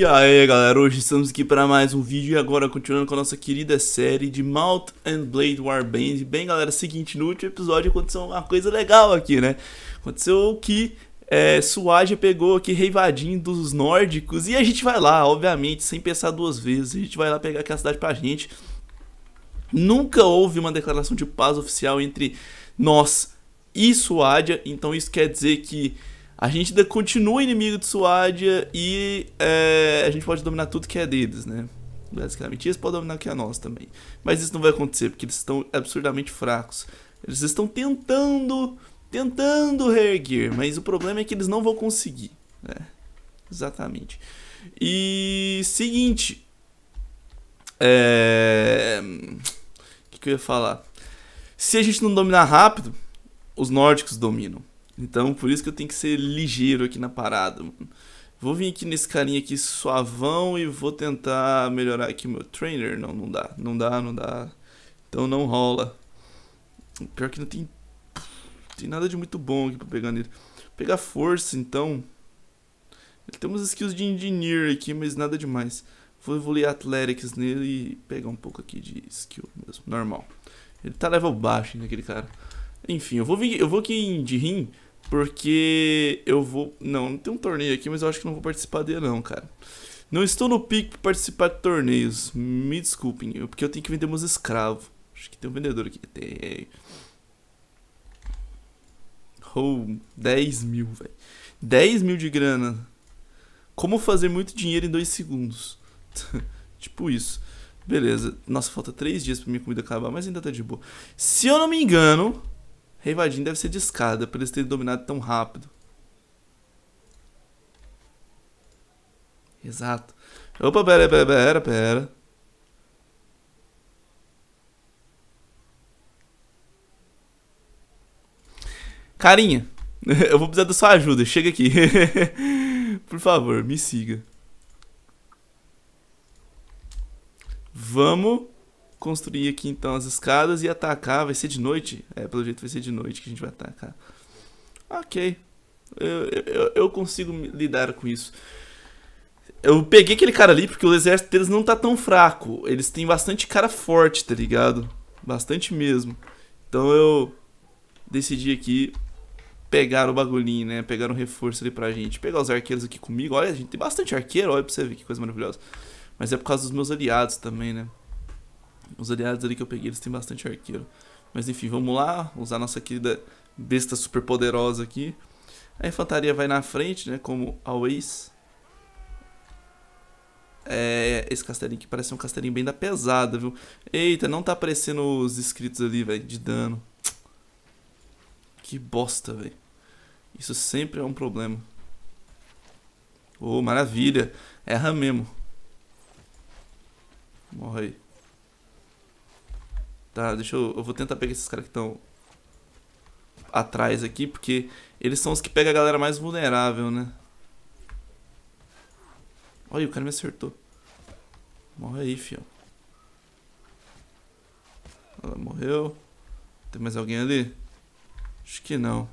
E aí galera, hoje estamos aqui para mais um vídeo e agora continuando com a nossa querida série de Mount and Blade Warband Bem galera, seguinte, no último episódio aconteceu uma coisa legal aqui, né? Aconteceu que é, pegou aqui reivadinho dos nórdicos e a gente vai lá, obviamente, sem pensar duas vezes, a gente vai lá pegar aquela cidade pra gente Nunca houve uma declaração de paz oficial entre nós e Suádia, então isso quer dizer que a gente ainda continua inimigo de Suádia e é, a gente pode dominar tudo que é deles, né? Basicamente, eles podem dominar o que é nosso também. Mas isso não vai acontecer, porque eles estão absurdamente fracos. Eles estão tentando, tentando reerguer, mas o problema é que eles não vão conseguir. Né? Exatamente. E seguinte. É... O que, que eu ia falar? Se a gente não dominar rápido, os nórdicos dominam. Então, por isso que eu tenho que ser ligeiro aqui na parada, Vou vir aqui nesse carinha aqui suavão e vou tentar melhorar aqui o meu trainer. Não, não dá, não dá, não dá. Então não rola. Pior que não tem, tem nada de muito bom aqui pra pegar nele. Vou pegar força, então. temos tem skills de engineer aqui, mas nada demais. Vou evoluir athletics nele e pegar um pouco aqui de skill mesmo, normal. Ele tá level baixo ainda, aquele cara. Enfim, eu vou, vir, eu vou aqui em de rim porque eu vou. Não, não tem um torneio aqui, mas eu acho que não vou participar dele, não, cara. Não estou no pique para participar de torneios. Me desculpem, porque eu tenho que vender meus escravos. Acho que tem um vendedor aqui. Tem. Oh, 10 mil, velho. 10 mil de grana. Como fazer muito dinheiro em 2 segundos? tipo isso. Beleza. Nossa, falta 3 dias para minha comida acabar, mas ainda tá de boa. Se eu não me engano, Reivadin deve ser de escada por eles terem dominado tão rápido. Exato. Opa, pera, pera, pera, pera. Carinha, eu vou precisar da sua ajuda. Chega aqui. Por favor, me siga. Vamos construir aqui então as escadas e atacar. Vai ser de noite? É, pelo jeito vai ser de noite que a gente vai atacar. Ok. Eu, eu, eu consigo lidar com isso. Eu peguei aquele cara ali porque o exército deles não tá tão fraco. Eles têm bastante cara forte, tá ligado? Bastante mesmo. Então eu decidi aqui pegar o bagulhinho, né? Pegar um reforço ali pra gente. Pegar os arqueiros aqui comigo. Olha, a gente tem bastante arqueiro. Olha pra você ver que coisa maravilhosa. Mas é por causa dos meus aliados também, né? Os aliados ali que eu peguei, eles têm bastante arqueiro. Mas enfim, vamos lá, usar nossa querida besta super poderosa aqui. A infantaria vai na frente, né, como always. É, esse castelinho aqui parece um castelinho bem da pesada, viu? Eita, não tá aparecendo os escritos ali, velho, de dano. Que bosta, velho. Isso sempre é um problema. Oh, maravilha. Erra é mesmo. Morre aí. Tá, deixa eu. Eu vou tentar pegar esses caras que estão atrás aqui, porque eles são os que pegam a galera mais vulnerável, né? Olha, o cara me acertou. Morre aí, fio. Ela morreu. Tem mais alguém ali? Acho que não.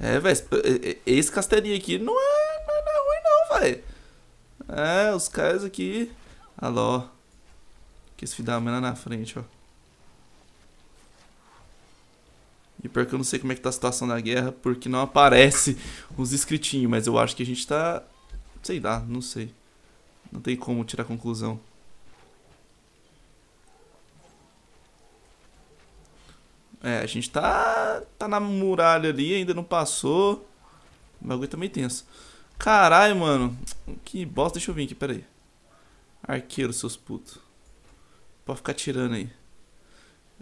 É, velho. É, é, esse castelinho aqui não é, não é ruim, não, velho. É, os caras aqui. Alô. Que esse filho da mãe lá na frente, ó. E pior que eu não sei como é que tá a situação da guerra, porque não aparece os escritinhos, mas eu acho que a gente tá. Sei lá, não sei. Não tem como tirar conclusão. É, a gente tá. tá na muralha ali, ainda não passou. O bagulho tá meio tenso. Caralho, mano. Que bosta, deixa eu vir aqui, peraí. Arqueiro, seus putos pra ficar tirando aí.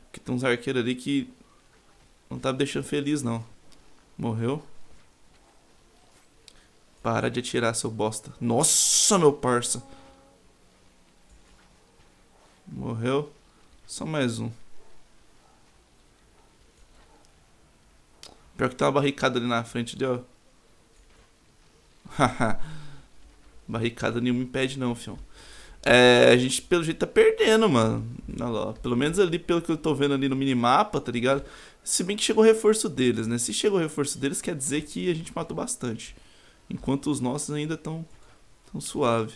Porque tem uns arqueiros ali que não tá me deixando feliz, não. Morreu. Para de atirar, seu bosta. Nossa, meu parça. Morreu. Só mais um. Pior que tem uma barricada ali na frente, deu. Haha. barricada nenhuma impede não, fião. É, a gente, pelo jeito, tá perdendo, mano. Lá, pelo menos ali, pelo que eu tô vendo ali no minimapa, tá ligado? Se bem que chegou reforço deles, né? Se chegou reforço deles, quer dizer que a gente matou bastante. Enquanto os nossos ainda estão tão suave.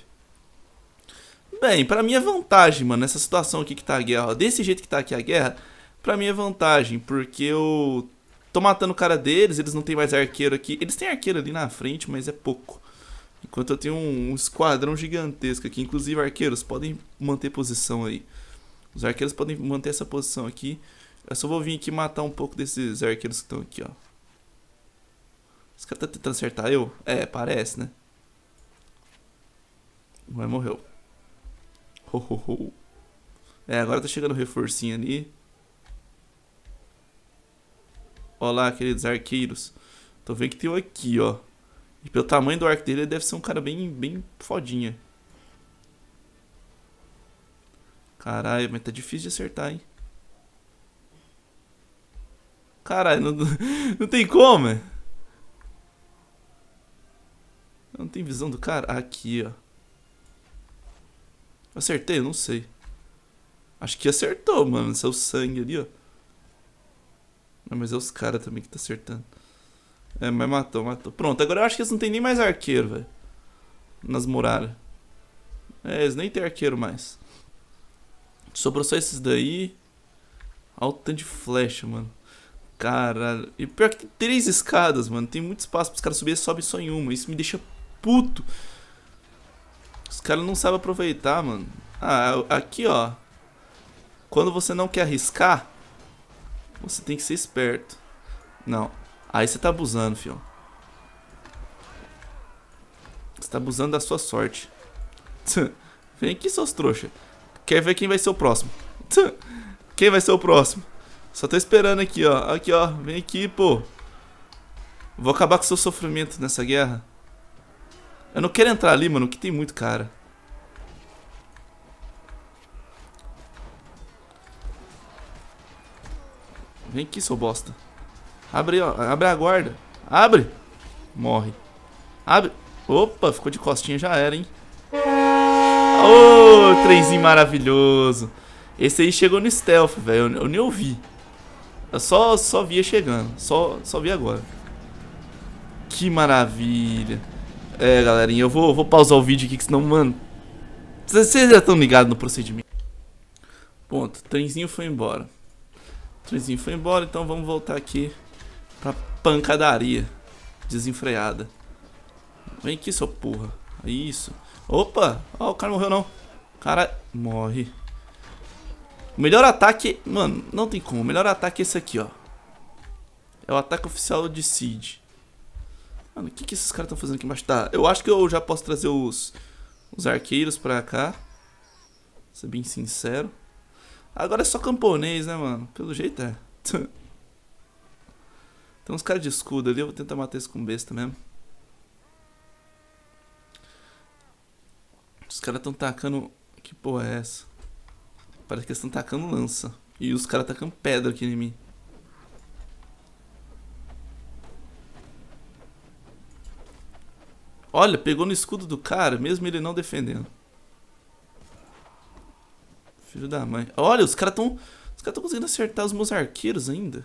Bem, pra mim é vantagem, mano, nessa situação aqui que tá a guerra. Ó. Desse jeito que tá aqui a guerra, pra mim é vantagem, porque eu tô matando o cara deles, eles não tem mais arqueiro aqui. Eles têm arqueiro ali na frente, mas é pouco. Enquanto eu tenho um, um esquadrão gigantesco aqui. Inclusive, arqueiros, podem manter posição aí. Os arqueiros podem manter essa posição aqui. Eu só vou vir aqui matar um pouco desses arqueiros que estão aqui, ó. Esse cara tá tentando acertar eu? É, parece, né? Mas morreu. Ho, ho, ho. É, agora tá chegando o reforcinho ali. Olá, queridos arqueiros. Tô vendo que tem um aqui, ó. E pelo tamanho do arco dele, ele deve ser um cara bem, bem fodinha. Caralho, mas tá difícil de acertar, hein? Caralho, não, não tem como, é? Não tem visão do cara? Aqui, ó. Acertei? não sei. Acho que acertou, mano. Isso é o sangue ali, ó. Não, mas é os caras também que tá acertando. É, mas matou, matou. Pronto, agora eu acho que eles não tem nem mais arqueiro, velho. Nas muralhas. É, eles nem tem arqueiro mais. Sobrou só esses daí. Alto tanto de flecha, mano. Caralho. E pior que tem três escadas, mano. Tem muito espaço pros caras subir, sobe só em uma. Isso me deixa puto. Os caras não sabem aproveitar, mano. Ah, aqui, ó. Quando você não quer arriscar, você tem que ser esperto. Não, Aí você tá abusando, fio. Você tá abusando da sua sorte. Vem aqui, seus trouxas. Quer ver quem vai ser o próximo? Quem vai ser o próximo? Só tô esperando aqui, ó. Aqui, ó. Vem aqui, pô. Vou acabar com seu sofrimento nessa guerra. Eu não quero entrar ali, mano, que tem muito cara. Vem aqui, seu bosta. Abre, ó, abre a guarda. Abre. Morre. Abre. Opa, ficou de costinha, já era, hein? Ô, oh, trenzinho maravilhoso. Esse aí chegou no stealth, velho. Eu, eu nem ouvi. Eu só, só via chegando. Só, só vi agora. Que maravilha. É, galerinha, eu vou, vou pausar o vídeo aqui, que senão, mano... Vocês já estão ligados no procedimento. Ponto. trenzinho foi embora. trenzinho foi embora, então vamos voltar aqui pra pancadaria desenfreada. Vem aqui, seu porra. Isso. Opa! Ó, oh, o cara morreu não. O cara morre. O melhor ataque... Mano, não tem como. O melhor ataque é esse aqui, ó. É o ataque oficial de Seed. Mano, o que, que esses caras estão fazendo aqui embaixo? Tá, eu acho que eu já posso trazer os, os arqueiros pra cá. Vou ser bem sincero. Agora é só camponês, né, mano? Pelo jeito é. Tem uns caras de escudo ali, eu vou tentar matar esse com besta mesmo. Os caras estão tacando... Que porra é essa? Parece que eles estão tacando lança. E os caras tacando pedra aqui em mim. Olha, pegou no escudo do cara, mesmo ele não defendendo. Filho da mãe. Olha, os caras estão... Os caras estão conseguindo acertar os meus arqueiros ainda.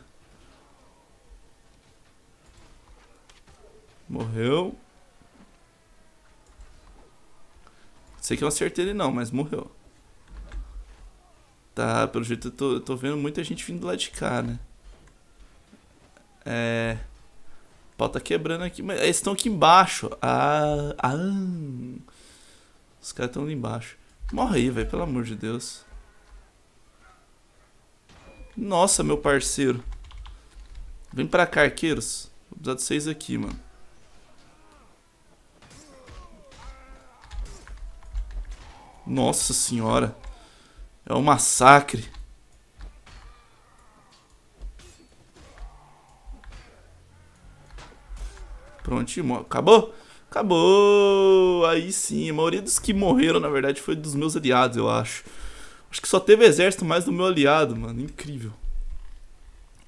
Morreu. Sei que eu acertei ele não, mas morreu. Tá, pelo jeito eu tô, tô vendo muita gente vindo lá de cá, né? É... O pau tá quebrando aqui, mas eles estão aqui embaixo. Ah, ah. Os caras estão ali embaixo. Morre aí, velho, pelo amor de Deus. Nossa, meu parceiro. Vem pra cá, arqueiros. Vou precisar de vocês aqui, mano. Nossa senhora. É um massacre. Prontinho, acabou? Acabou! Aí sim, a maioria dos que morreram, na verdade, foi dos meus aliados, eu acho. Acho que só teve exército mais do meu aliado, mano. Incrível.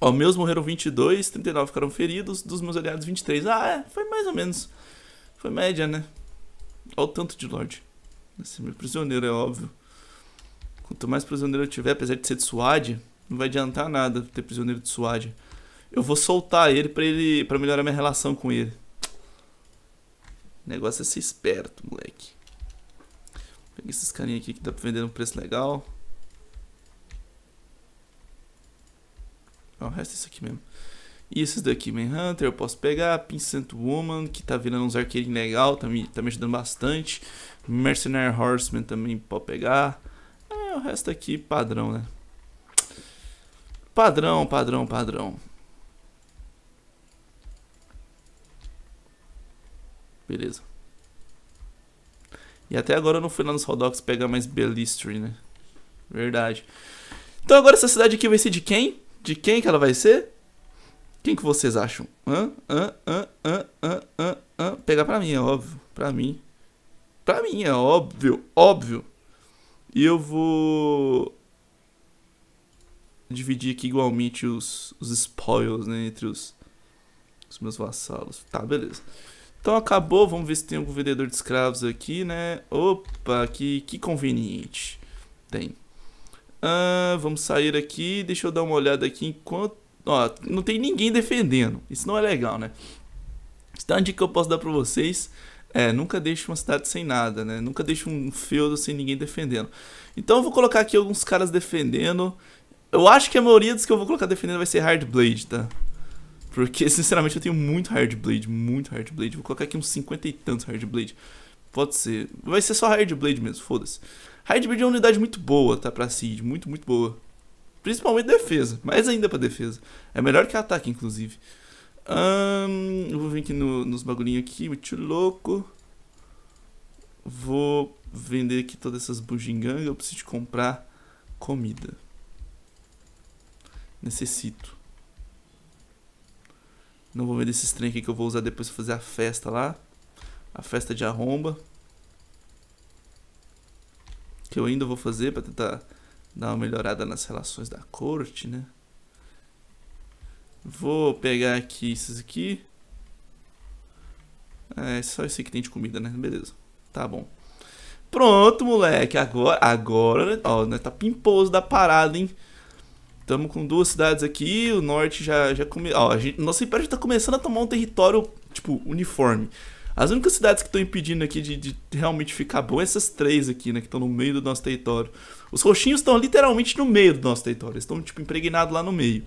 Ó, meus morreram 22, 39 ficaram feridos, dos meus aliados 23. Ah, é, foi mais ou menos. Foi média, né? Olha o tanto de Lorde. Esse meu prisioneiro, é óbvio. Quanto mais prisioneiro eu tiver, apesar de ser de suade, não vai adiantar nada ter prisioneiro de suade. Eu vou soltar ele pra ele. para melhorar minha relação com ele. O negócio é ser esperto, moleque. Peguei esses carinha aqui que dá pra vender um preço legal. Ó, o resto é isso aqui mesmo. E esses daqui, hunter eu posso pegar. Pin Woman, que tá virando uns arqueirinhos legal, tá me, tá me ajudando bastante. Mercenary Horseman também pode pegar. É, o resto aqui padrão, né? Padrão, padrão, padrão. Beleza. E até agora eu não fui lá nos Rodox pegar mais Belistry, né? Verdade. Então agora essa cidade aqui vai ser de quem? De quem que ela vai ser? Quem que vocês acham? Hã? Hã? Hã? Hã? Hã? Hã? Hã? Pegar pra mim, é óbvio. Pra mim. Pra mim, é óbvio, óbvio. E eu vou dividir aqui igualmente os, os spoils, né, entre os, os meus vassalos. Tá, beleza. Então acabou, vamos ver se tem algum vendedor de escravos aqui, né? Opa, que, que conveniente. Tem. Ah, vamos sair aqui, deixa eu dar uma olhada aqui enquanto... Ó, não tem ninguém defendendo, isso não é legal, né? Então a dica que eu posso dar pra vocês é, nunca deixe uma cidade sem nada, né? Nunca deixe um feudo sem ninguém defendendo. Então eu vou colocar aqui alguns caras defendendo. Eu acho que a maioria dos que eu vou colocar defendendo vai ser Hard Blade, tá? Porque, sinceramente, eu tenho muito Hard Blade, muito Hard Blade. Vou colocar aqui uns 50 e tantos Hard Blade. Pode ser. Vai ser só Hard Blade mesmo, foda-se. Hard Blade é uma unidade muito boa, tá? Pra Seed, muito, muito boa. Principalmente defesa, mas ainda pra defesa. É melhor que ataque, inclusive. Um, eu vou vir aqui no, nos bagulhinhos aqui, muito louco. Vou vender aqui todas essas bugigangas. Eu preciso de comprar comida. Necessito. Não vou vender esses trem aqui que eu vou usar depois pra fazer a festa lá. A festa de arromba. Que eu ainda vou fazer pra tentar dar uma melhorada nas relações da corte, né? Vou pegar aqui esses aqui. É só esse que tem de comida, né? Beleza. Tá bom. Pronto, moleque. Agora, agora, né? ó, né? tá pimposo da parada, hein? Tamo com duas cidades aqui. O norte já, já come... ó, a gente, Nosso império já tá começando a tomar um território, tipo, uniforme. As únicas cidades que estão impedindo aqui de, de, realmente ficar bom é essas três aqui, né? Que estão no meio do nosso território. Os roxinhos estão literalmente no meio do nosso território. Eles estão, tipo, impregnados lá no meio.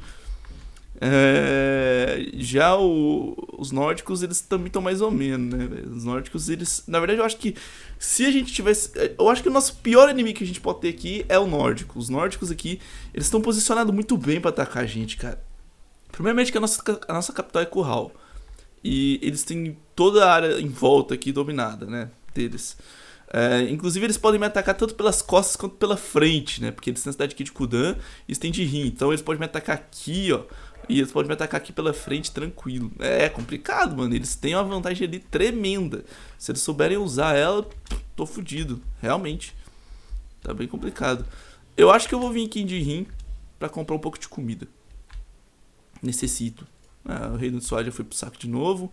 É, já o, os nórdicos, eles também estão mais ou menos, né? Os nórdicos, eles. Na verdade, eu acho que se a gente tivesse. É, eu acho que o nosso pior inimigo que a gente pode ter aqui é o nórdico. Os nórdicos aqui, eles estão posicionados muito bem para atacar a gente, cara. Primeiramente, que a nossa, a nossa capital é Curral. E eles têm toda a área em volta aqui dominada, né? Deles. É, inclusive, eles podem me atacar tanto pelas costas quanto pela frente, né? Porque eles têm a cidade aqui de Kudan e eles têm de rim. Então, eles podem me atacar aqui, ó e eles podem me atacar aqui pela frente tranquilo. É, é, complicado, mano. Eles têm uma vantagem ali tremenda. Se eles souberem usar ela, tô fudido. Realmente. Tá bem complicado. Eu acho que eu vou vir aqui de rim pra comprar um pouco de comida. Necessito. Ah, o Reino de Suádia já foi pro saco de novo.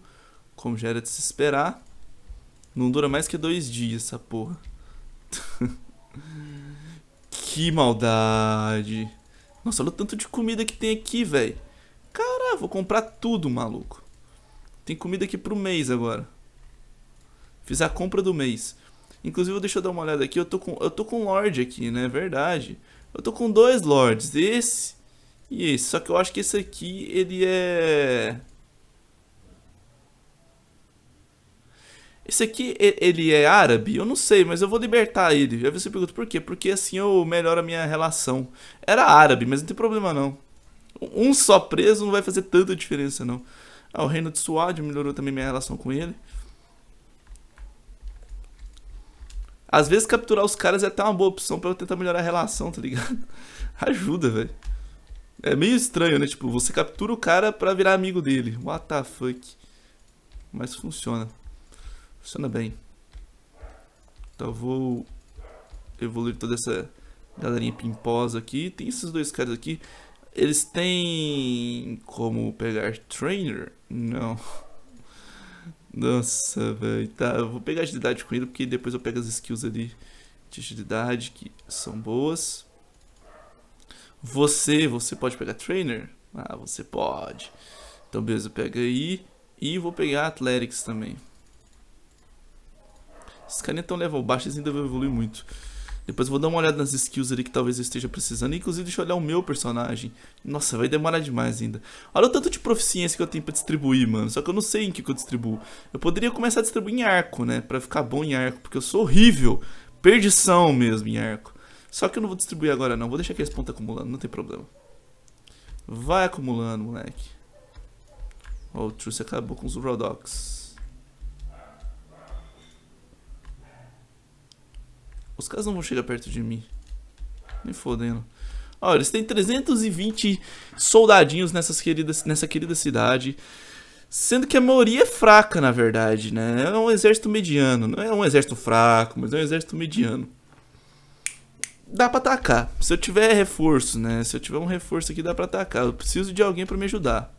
Como já era de se esperar. Não dura mais que dois dias essa porra. que maldade. Nossa, olha o tanto de comida que tem aqui, velho. Ah, vou comprar tudo, maluco. Tem comida aqui pro mês agora. Fiz a compra do mês. Inclusive, deixa eu dar uma olhada aqui. Eu tô com, eu tô com um Lorde aqui, né? Verdade. Eu tô com dois Lords. Esse e esse. Só que eu acho que esse aqui, ele é... Esse aqui, ele é árabe? Eu não sei, mas eu vou libertar ele. Aí você pergunta por quê? Porque assim eu melhoro a minha relação. Era árabe, mas não tem problema não um só preso não vai fazer tanta diferença, não. Ah, o reino de Suádio melhorou também minha relação com ele. Às vezes capturar os caras é até uma boa opção para eu tentar melhorar a relação, tá ligado? Ajuda, velho. É meio estranho, né? Tipo, você captura o cara pra virar amigo dele. What the fuck? Mas funciona. Funciona bem. Então eu vou evoluir toda essa galerinha pimposa aqui. Tem esses dois caras aqui. Eles têm como pegar trainer? Não. Nossa, velho. Tá, eu vou pegar agilidade com ele, porque depois eu pego as skills ali de agilidade, que são boas. Você, você pode pegar trainer? Ah, você pode. Então, beleza, pega aí. E vou pegar Athletics também. Esses caras estão level baixo, eles ainda vão evoluir muito. Depois vou dar uma olhada nas skills ali que talvez eu esteja precisando. Inclusive, deixa eu olhar o meu personagem. Nossa, vai demorar demais ainda. Olha o tanto de proficiência que eu tenho pra distribuir, mano. Só que eu não sei em que, que eu distribuo. Eu poderia começar a distribuir em arco, né? Pra ficar bom em arco, porque eu sou horrível. Perdição mesmo em arco. Só que eu não vou distribuir agora, não. Vou deixar aqui as pontos acumulando, não tem problema. Vai acumulando, moleque. Ó, oh, o Truce acabou com os Rodox. Os caras não vão chegar perto de mim. Nem fodendo. Olha, eles têm 320 soldadinhos nessas queridas, nessa querida cidade. Sendo que a maioria é fraca, na verdade, né? É um exército mediano. Não é um exército fraco, mas é um exército mediano. Dá pra atacar. Se eu tiver reforço, né? Se eu tiver um reforço aqui, dá pra atacar. Eu preciso de alguém pra me ajudar.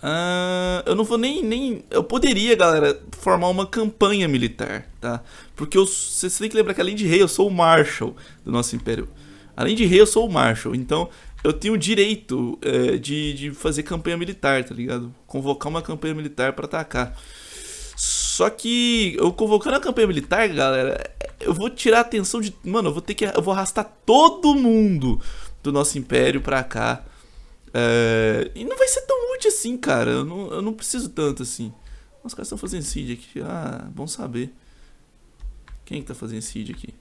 Uh, eu não vou nem, nem. Eu poderia, galera, formar uma campanha militar, tá? Porque você tem que lembrar que além de rei, eu sou o Marshal do nosso império. Além de rei, eu sou o Marshal. Então, eu tenho o direito é, de, de fazer campanha militar, tá ligado? Convocar uma campanha militar para atacar. Só que eu convocando a campanha militar, galera, eu vou tirar a atenção de. Mano, eu vou ter que. Eu vou arrastar todo mundo do nosso império pra cá. É, e não vai ser tão útil assim, cara. Eu não, eu não preciso tanto assim. Os caras estão fazendo seed aqui. Ah, bom saber. Quem que tá fazendo seed aqui?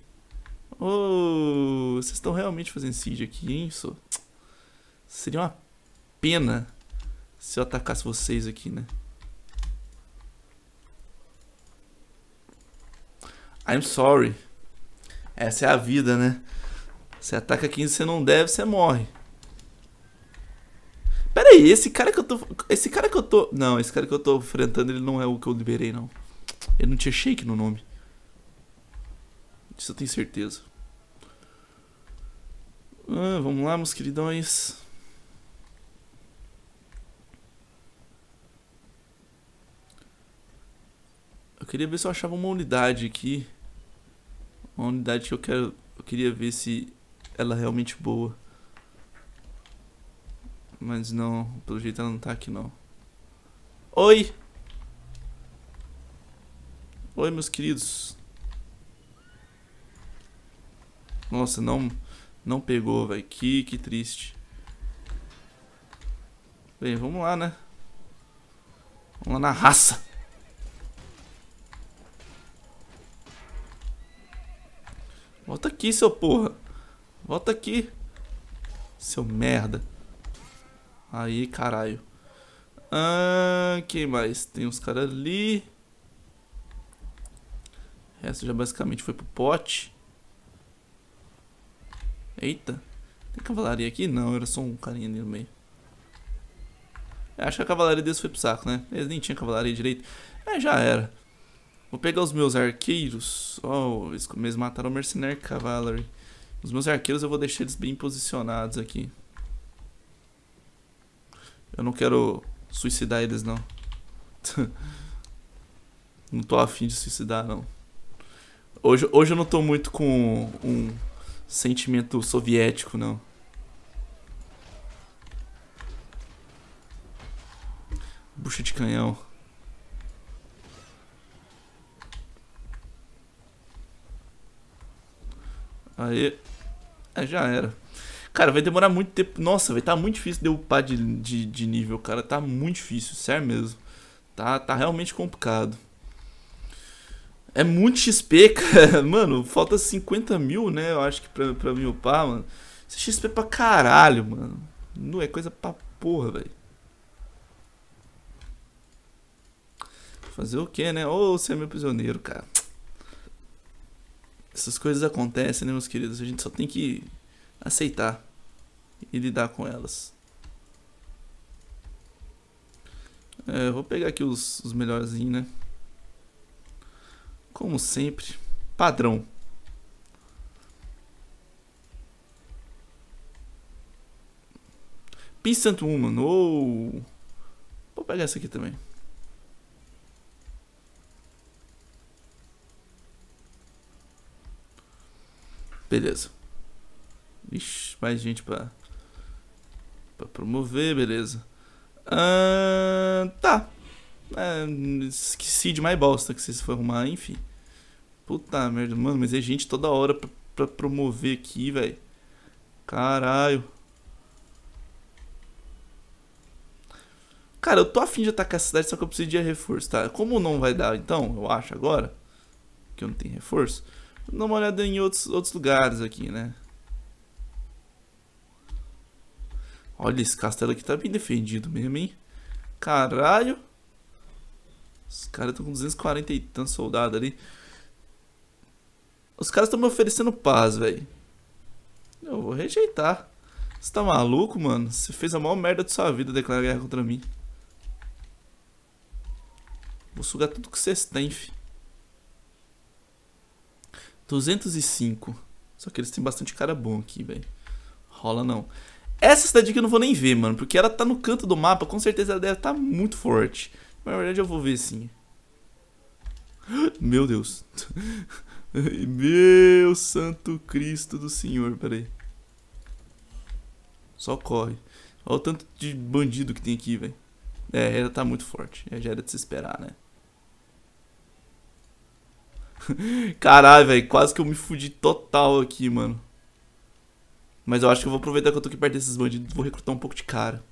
Oh, vocês estão realmente fazendo seed aqui, hein? Isso seria uma pena se eu atacasse vocês aqui, né? I'm sorry. Essa é a vida, né? Você ataca 15, você não deve, você morre. Pera aí, esse cara que eu tô. Esse cara que eu tô. Não, esse cara que eu tô enfrentando, ele não é o que eu liberei, não. Ele não tinha shake no nome. Isso eu tenho certeza. Ah, vamos lá, meus queridões. Eu queria ver se eu achava uma unidade aqui. Uma unidade que eu quero. Eu queria ver se ela é realmente boa. Mas não, pelo jeito ela não tá aqui não. Oi! Oi, meus queridos. Nossa, não, não pegou, velho. Que, que triste. Bem, vamos lá, né? Vamos lá na raça. Volta aqui, seu porra. Volta aqui. Seu merda. Aí, caralho. Ah, quem mais? Tem uns caras ali. O resto já basicamente foi pro pote. Eita. Tem cavalaria aqui? Não, era só um carinha ali no meio. Eu é, acho que a cavalaria desse foi pro saco, né? Eles nem tinham cavalaria direito. É, já era. Vou pegar os meus arqueiros. Oh, eles mataram o Mercenary Cavalry. Os meus arqueiros eu vou deixar eles bem posicionados aqui. Eu não quero suicidar eles, não. não tô afim de suicidar, não. Hoje, hoje eu não tô muito com um sentimento soviético, não. Bucha de canhão. Aí. É, já era. Cara, vai demorar muito tempo. Nossa, vai tá muito difícil de upar de, de, de nível, cara. Tá muito difícil, sério mesmo. Tá, tá realmente complicado. É muito XP, cara. Mano, falta 50 mil, né? Eu acho que pra, pra me upar, mano. esse é XP pra caralho, mano. Não é coisa pra porra, velho. Fazer o que, né? Ou oh, você é meu prisioneiro, cara. Essas coisas acontecem, né, meus queridos? A gente só tem que aceitar e lidar com elas. É, vou pegar aqui os, os melhorzinhos, né? Como sempre, padrão. Pissant Woman, ou... Vou pegar essa aqui também. Beleza. Ixi, mais gente pra... Pra promover, beleza. Ah, tá. É, esqueci de mais bosta que vocês foram arrumar, enfim. Puta merda, mano, mas é gente toda hora pra, pra promover aqui, velho. Caralho. Cara, eu tô afim de atacar a cidade, só que eu preciso de reforço, tá? Como não vai dar, então, eu acho agora, que eu não tenho reforço, vou dar uma olhada em outros, outros lugares aqui, né? Olha, esse castelo aqui tá bem defendido mesmo, hein? Caralho! Os caras estão com 240 e tantos soldados ali. Os caras estão me oferecendo paz, velho. Eu vou rejeitar. Você tá maluco, mano? Você fez a maior merda de sua vida declarar guerra contra mim. Vou sugar tudo que vocês têm, fi. 205. Só que eles têm bastante cara bom aqui, velho. Rola não. Essa cidade aqui eu não vou nem ver, mano, porque ela tá no canto do mapa, com certeza ela deve estar tá muito forte. Mas na verdade eu vou ver sim. Meu Deus. Meu santo Cristo do Senhor, peraí. Só corre. Olha o tanto de bandido que tem aqui, velho. É, ela tá muito forte. É, já era de se esperar, né? Caralho, velho, quase que eu me fudi total aqui, mano. Mas eu acho que eu vou aproveitar que eu tô aqui perto desses bandidos, vou recrutar um pouco de cara.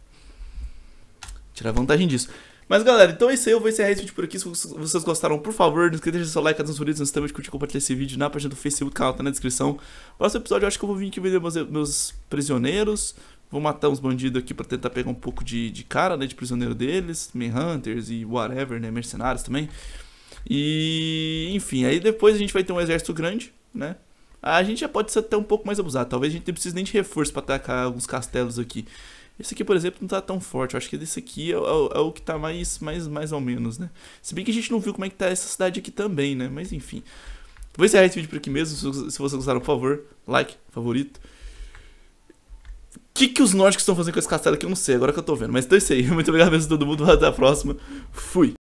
Tirar vantagem disso. Mas galera, então é isso aí, eu vou encerrar esse vídeo por aqui. Se vocês gostaram, por favor, não esqueça de deixar seu like, cadê tá favoritos, não se também de curtir e compartilhar esse vídeo na página do Facebook, o canal tá na descrição. Próximo episódio eu acho que eu vou vir aqui vender meus, meus prisioneiros. Vou matar uns bandidos aqui pra tentar pegar um pouco de, de cara, né, de prisioneiro deles. Manhunters e whatever, né, mercenários também. E, enfim, aí depois a gente vai ter um exército grande, né. A gente já pode ser até um pouco mais abusado. Talvez a gente não precise nem de reforço para atacar alguns castelos aqui. Esse aqui, por exemplo, não tá tão forte. Eu acho que esse aqui é, é, é, o que tá mais, mais, mais ou menos, né? Se bem que a gente não viu como é que tá essa cidade aqui também, né? Mas enfim. Vou encerrar esse vídeo por aqui mesmo. Se, se vocês gostaram, por favor, like, favorito. O que, que os nórdicos estão fazendo com esse castelo aqui? Eu não sei, agora que eu tô vendo. Mas então é isso aí. Muito obrigado mesmo a todo mundo. Até a próxima. Fui.